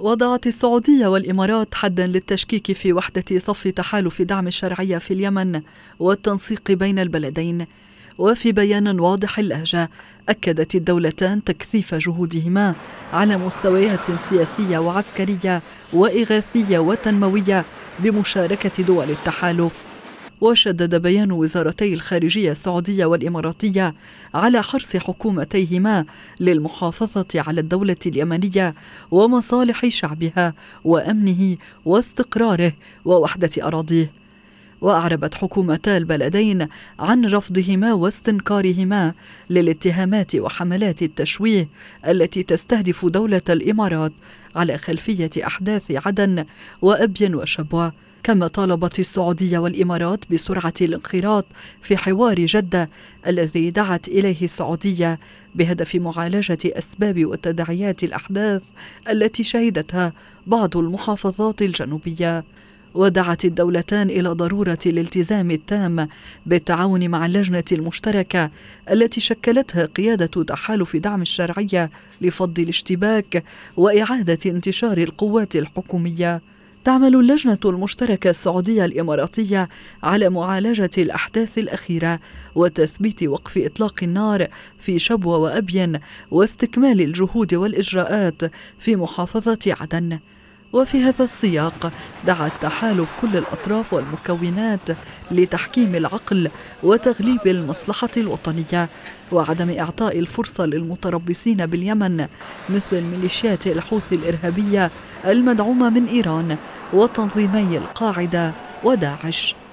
وضعت السعودية والإمارات حدا للتشكيك في وحدة صف تحالف دعم الشرعية في اليمن والتنسيق بين البلدين وفي بيان واضح اللهجة أكدت الدولتان تكثيف جهودهما على مستويات سياسية وعسكرية وإغاثية وتنموية بمشاركة دول التحالف وشدد بيان وزارتي الخارجية السعودية والإماراتية على حرص حكومتيهما للمحافظة على الدولة اليمنية ومصالح شعبها وأمنه واستقراره ووحدة أراضيه واعربت حكومتا البلدين عن رفضهما واستنكارهما للاتهامات وحملات التشويه التي تستهدف دوله الامارات على خلفيه احداث عدن وابين وشبوه كما طالبت السعودية والإمارات بسرعة الانخراط في حوار جدة الذي دعت إليه السعودية بهدف معالجة أسباب وتداعيات الأحداث التي شهدتها بعض المحافظات الجنوبية ودعت الدولتان إلى ضرورة الالتزام التام بالتعاون مع اللجنة المشتركة التي شكلتها قيادة تحالف دعم الشرعية لفض الاشتباك وإعادة انتشار القوات الحكومية تعمل اللجنة المشتركة السعودية الإماراتية على معالجة الأحداث الأخيرة وتثبيت وقف إطلاق النار في شبوة وأبين واستكمال الجهود والإجراءات في محافظة عدن وفي هذا السياق دعا التحالف كل الأطراف والمكونات لتحكيم العقل وتغليب المصلحة الوطنية وعدم إعطاء الفرصة للمتربصين باليمن مثل الميليشيات الحوثي الإرهابية المدعومة من إيران وتنظيمي القاعدة وداعش